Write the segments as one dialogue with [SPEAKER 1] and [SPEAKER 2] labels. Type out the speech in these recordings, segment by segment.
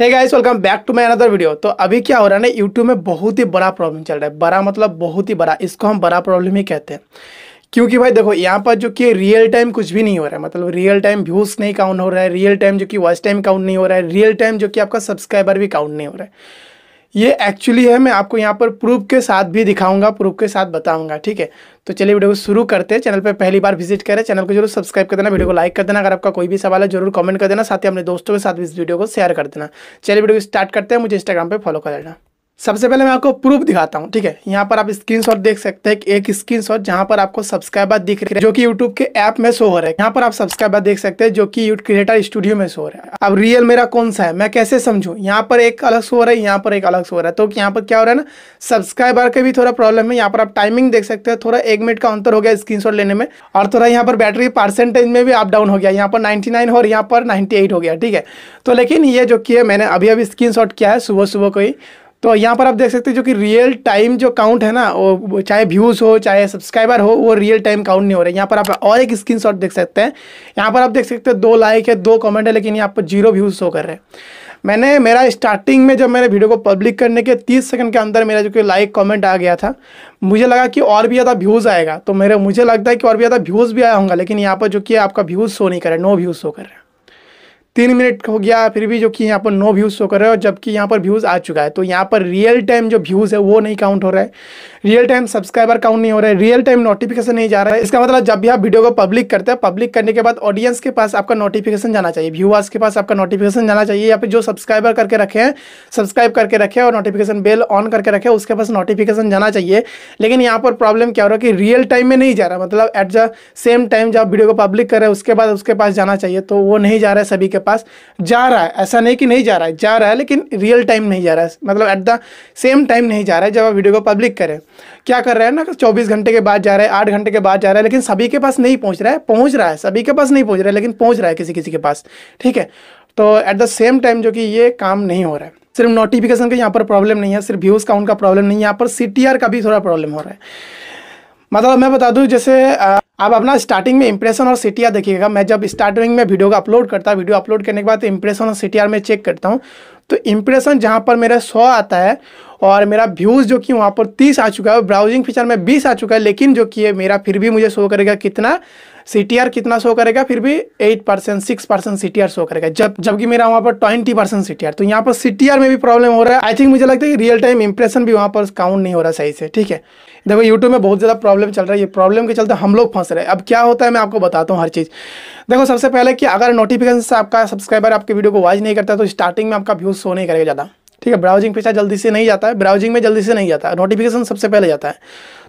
[SPEAKER 1] hey guys welcome back to my another video तो अभी क्या हो रहा है ना यूट्यूब में बहुत ही बड़ा प्रॉब्लम चल रहा है बड़ा मतलब बहुत ही बड़ा इसको हम बड़ा प्रॉब्लम ही कहते हैं क्योंकि भाई देखो यहाँ पर जो कि रियल टाइम कुछ भी नहीं हो रहा है मतलब रियल टाइम व्यूज़ नहीं काउंट हो रहा है रियल टाइम जो कि वॉच टाइम काउंट नहीं हो रहा है रियल टाइम जो कि आपका सब्सक्राइबर भी काउंट नहीं हो रहा है ये एक्चुअली है मैं आपको यहाँ पर प्रूफ के साथ भी दिखाऊंगा प्रूफ के साथ बताऊंगा ठीक है तो चलिए वीडियो को शुरू करते हैं चैनल पर पहली बार विजिट करें चैनल को जरूर सब्सक्राइब कर देना वीडियो को लाइक कर देना अगर आपका कोई भी सवाल है जरूर कमेंट कर देना साथ ही अपने दोस्तों के साथ भी इस वीडियो को शेयर कर देना चलिए वीडियो को स्टार्ट करते हैं मुझे इंस्टाग्राम पर फॉलो कर लेना सबसे पहले मैं आपको प्रूफ दिखाता हूँ ठीक है यहाँ पर आप स्क्रीनशॉट देख सकते हैं एक स्क्रीन शॉट जहाँ पर आपको सब्सक्राइबर दिख रहे हैं जो कि यूट्यूब के ऐप में शो हो रहा है यहाँ पर आप सब्सक्राइबर देख सकते हैं जो कि क्रिएटर स्टूडियो में शो हो रहा है अब रियल मेरा कौन सा है मैं कैसे समझू यहाँ पर एक अलग शो हो रहा है यहाँ पर एक अलग शो हो रहा है तो यहाँ पर क्या हो रहा है ना सब्सक्राइबर का भी थोड़ा प्रॉब्लम है यहाँ पर आप टाइमिंग देख सकते हैं थोड़ा एक मिनट का अंतर हो गया स्क्रीन लेने में और थोड़ा यहाँ पर बैटरी परसेंटेज में भी अप डाउन हो गया यहाँ पर नाइनटी हो और यहाँ पर नाइनटी हो गया ठीक है तो लेकिन ये जो किया मैंने अभी अभी स्क्रीन किया है सुबह सुबह को ही तो यहाँ पर आप देख सकते हैं जो कि रियल टाइम जो काउंट है ना वो चाहे व्यूज़ हो चाहे सब्सक्राइबर हो वो रियल टाइम काउंट नहीं हो रहा है यहाँ पर आप और एक स्क्रीन शॉट देख सकते हैं यहाँ पर आप देख सकते हैं दो लाइक है दो कमेंट है लेकिन यहाँ पर जीरो व्यूज़ शो कर रहे हैं मैंने मेरा स्टार्टिंग में जब मैंने वीडियो को पब्लिक करने के 30 सेकंड के अंदर मेरा जो कि लाइक कमेंट आ गया था मुझे लगा कि और भी ज़्यादा व्यूज़ आएगा तो मेरे मुझे लगता है कि और भी ज़्यादा व्यूज़ भी आया होगा लेकिन यहाँ पर जो कि आपका व्यूज़ शो नहीं कर रहा है नो व्यूज़ शो कर रहा है तीन मिनट हो गया फिर भी जो कि यहाँ पर नो व्यूज़ शो कर रहे हो जबकि यहाँ पर व्यूज़ आ चुका है तो यहाँ पर रियल टाइम जो व्यूज़ है वो नहीं काउंट हो रहा है रियल टाइम सब्सक्राइबर काउंट नहीं हो रहा है रियल टाइम नोटिफिकेशन नहीं जा रहा है इसका मतलब जब भी आप वीडियो को पब्लिक करते हैं पब्लिक करने के बाद ऑडियंस के पास आपका नोटिफिकेशन जाना चाहिए व्यूवर्स के पास आपका नोटिफिकेशन जाना चाहिए या फिर जो सब्सक्राइबर करके रखे हैं सब्सक्राइब करके रखे और नोटिफिकेशन बेल ऑन करके रखे उसके पास नोटिफिकेशन जाना चाहिए लेकिन यहाँ पर प्रॉब्लम क्या हो रहा है कि रियल टाइम में नहीं जा रहा मतलब एट द सेम टाइम जब वीडियो को पब्लिक कर रहे उसके बाद उसके पास जाना चाहिए तो वो नहीं जा रहा है सभी के पास जा रहा है ऐसा नहीं कि नहीं जा रहा है जा रहा है लेकिन रियल टाइम नहीं जा रहा है मतलब एट द सेम टाइम नहीं जा रहा है जब आप वीडियो को पब्लिक करें क्या कर रहे हैं ना चौबीस घंटे के बाद जा रहा है आठ घंटे के बाद जा रहा है लेकिन सभी के पास नहीं पहुँच रहा है पहुँच रहा है सभी के पास नहीं पहुँच रहा है लेकिन पहुँच रहा है किसी किसी के पास ठीक है तो एट द सेम टाइम जो कि ये काम नहीं हो रहा है सिर्फ नोटिफिकेशन का यहाँ पर प्रॉब्लम नहीं है सिर्फ व्यूज़ का उनका प्रॉब्लम नहीं है यहाँ पर सी का भी थोड़ा प्रॉब्लम हो रहा है मतलब मैं बता दूँ जैसे आ... आप अपना स्टार्टिंग में इंप्रेशन और सी देखिएगा मैं जब स्टार्टिंग में वीडियो का अपलोड करता हूँ वीडियो अपलोड करने के बाद इंप्रेशन और सी में चेक करता हूँ तो इम्प्रेशन जहाँ पर मेरा सौ आता है और मेरा व्यूज़ जो कि वहाँ पर तीस आ चुका है ब्राउजिंग फीचर में बीस आ चुका है लेकिन जो कि है मेरा फिर भी मुझे शो करेगा कितना सी कितना शो करेगा फिर भी eight percent six percent C show करेगा जब जबकि मेरा वहाँ पर ट्वेंटी परसेंट सी तो यहाँ पर सी में भी प्रॉब्लम हो रहा है आई थिंक मुझे लगता है कि रियल टाइम इंप्रेशन भी वहाँ पर काउंट नहीं हो रहा सही से ठीक है देखो यूट्यूब में बहुत ज़्यादा प्रॉब्लम चल रहा है ये प्रॉब्लम के चलते हम लोग फंस रहे हैं अब क्या होता है मैं आपको बताता हूँ हर चीज़ देखो सबसे पहले कि अगर नोटिफिकेशन से आपका सब्सक्राइबर आपके वीडियो को वॉच नहीं करता तो स्टार्टिंग में आपका व्यूज यूज़ सो नहीं करेगा ज़्यादा ठीक है ब्राउजिंग पीछा जल्दी से नहीं जाता है ब्राउजिंग में जल्दी से नहीं जाता है नोटिफिकेशन सबसे पहले जाता है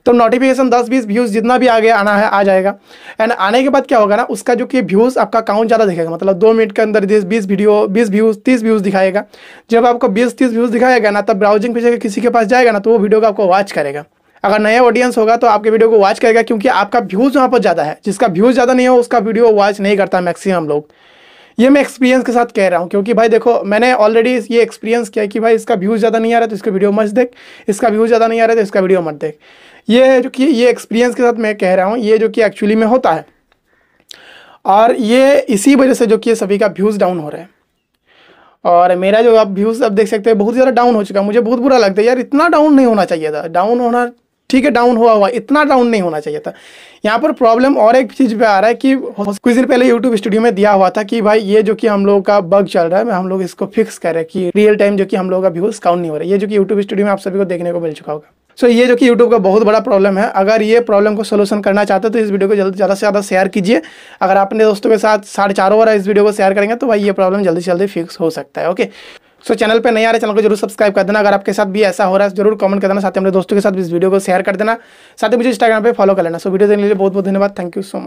[SPEAKER 1] तो नोटिफिकेशन 10 20 व्यूज़ जितना भी आ गया आना है आ जाएगा एंड आने के बाद क्या होगा ना उसका जो कि व्यूज़ आपका काउंट ज़्यादा दिखेगा मतलब दो मिनट के अंदर जिस बीस वीडियो बीस व्यूज़ तीस व्यूज़ दिखाएगा जब आपको बीस तीस व्यूज़ दिखाएगा ना तब ब्राउजिंग पीछे किसी के पास जाएगा ना तो वो वीडियो को आपको वॉच करेगा अगर नया ऑडियंस होगा तो आपके वीडियो को वॉच करेगा क्योंकि आपका व्यूज़ वहाँ पर ज़्यादा है जिसका व्यूज़ ज़्यादा नहीं हो उसका वीडियो वॉच नहीं करता मैक्सिमम लोग ये मैं एक्सपीरियंस के साथ कह रहा हूँ क्योंकि भाई देखो मैंने ऑलरेडी ये एक्सपीरियंस किया कि भाई इसका व्यूज़ ज़्यादा नहीं आ रहा तो इसका वीडियो मत देख इसका व्यूज़ ज़्यादा नहीं आ रहा तो इसका वीडियो मत देख ये जो कि ये एक्सपीरियंस के साथ मैं कह रहा हूँ ये जो कि एक्चुअली में होता है और ये इसी वजह से जो कि सभी का व्यूज़ डाउन हो रहा है और मेरा जो आप व्यूज़ आप देख सकते हैं बहुत ज़्यादा डाउन हो चुका है मुझे बहुत बुरा लगता है यार इतना डाउन नहीं होना चाहिए था डाउन होना ठीक है डाउन हुआ हुआ इतना डाउन नहीं होना चाहिए था यहाँ पर प्रॉब्लम और एक चीज़ पे आ रहा है कि कुछ दिन पहले यूट्यूब स्टूडियो में दिया हुआ था कि भाई ये जो कि हम लोगों का बग चल रहा है हम लोग इसको फिक्स कर रहे हैं कि रियल टाइम जो कि हम लोगों का व्यूज काउंट नहीं हो रहा है ये जो कि यूट्यूब स्टूडियो में आप सभी को देखने को मिल चुका होगा सो so, ये जो कि यूट्यूब का बहुत बड़ा प्रॉब्लम है अगर ये प्रॉब्लम को सोल्यूशन करना चाहते हो तो इस वीडियो को जल्दी ज़्यादा से ज़्यादा शेयर कीजिए अगर अपने दोस्तों के साथ साढ़े चारों ओवर इस वीडियो को शेयर करेंगे तो भाई ये प्रॉब्लम जल्दी से जल्दी फिक्स हो सकता है ओके सो so, चैनल पे नहीं आ रहे चैनल को जरूर सब्सक्राइब कर देना अगर आपके साथ भी ऐसा हो रहा है जरूर कमेंट कर देना साथ ही अपने दोस्तों के साथ इस वीडियो को शेयर कर देना साथ ही मुझे इंस्टाग्राम पे फॉलो कर लेना सो so, वीडियो देखने के लिए बहुत बहुत धन्यवाद थैंक यू सो मच